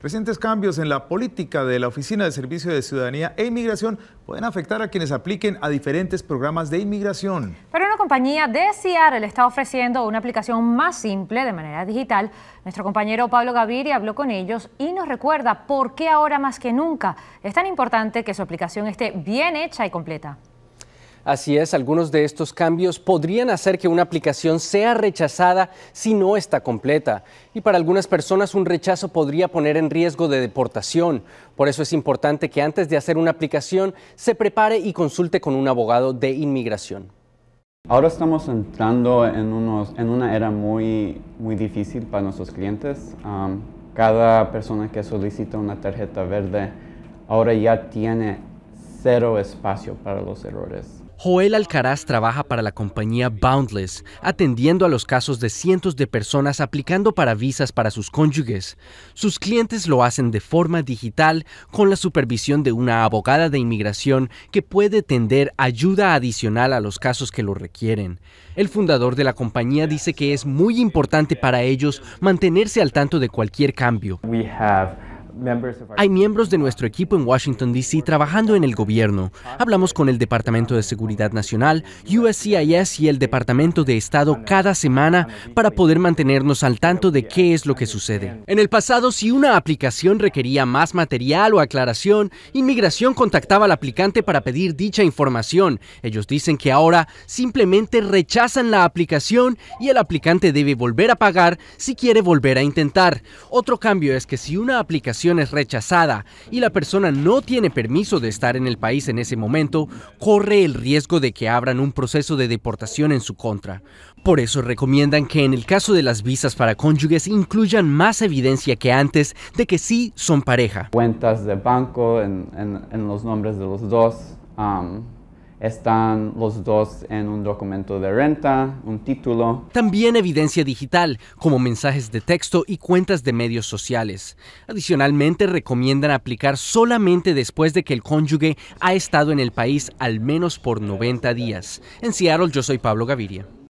Recientes cambios en la política de la Oficina de Servicio de Ciudadanía e Inmigración pueden afectar a quienes apliquen a diferentes programas de inmigración. Pero una compañía de le está ofreciendo una aplicación más simple de manera digital. Nuestro compañero Pablo Gaviria habló con ellos y nos recuerda por qué ahora más que nunca es tan importante que su aplicación esté bien hecha y completa. Así es, algunos de estos cambios podrían hacer que una aplicación sea rechazada si no está completa. Y para algunas personas un rechazo podría poner en riesgo de deportación. Por eso es importante que antes de hacer una aplicación se prepare y consulte con un abogado de inmigración. Ahora estamos entrando en, una era muy, muy difícil para nuestros clientes. cada persona que solicita una tarjeta verde ahora ya tiene cero espacio para los errores. Joel Alcaraz trabaja para la compañía Boundless, atendiendo a los casos de cientos de personas aplicando para visas para sus cónyuges. Sus clientes lo hacen de forma digital con la supervisión de una abogada de inmigración que puede tender ayuda adicional a los casos que lo requieren. El fundador de la compañía dice que es muy importante para ellos mantenerse al tanto de cualquier cambio. Hay miembros de nuestro equipo en Washington, D.C. trabajando en el gobierno. Hablamos con el Departamento de Seguridad Nacional, USCIS y el Departamento de Estado cada semana para poder mantenernos al tanto de qué es lo que sucede. En el pasado, si una aplicación requería más material o aclaración, inmigración contactaba al aplicante para pedir dicha información. Ellos dicen que ahora simplemente rechazan la aplicación y el aplicante debe volver a pagar si quiere volver a intentar. Otro cambio es que si una aplicación es rechazada y la persona no tiene permiso de estar en el país en ese momento, corre el riesgo de que abran un proceso de deportación en su contra. Por eso recomiendan que en el caso de las visas para cónyuges incluyan más evidencia que antes de que sí son pareja. Cuentas de banco en, los nombres de los dos están los dos en un documento de renta, un título. También evidencia digital, como mensajes de texto y cuentas de medios sociales. Adicionalmente, recomiendan aplicar solamente después de que el cónyuge ha estado en el país al menos por 90 días. En Seattle, yo soy Pablo Gaviria.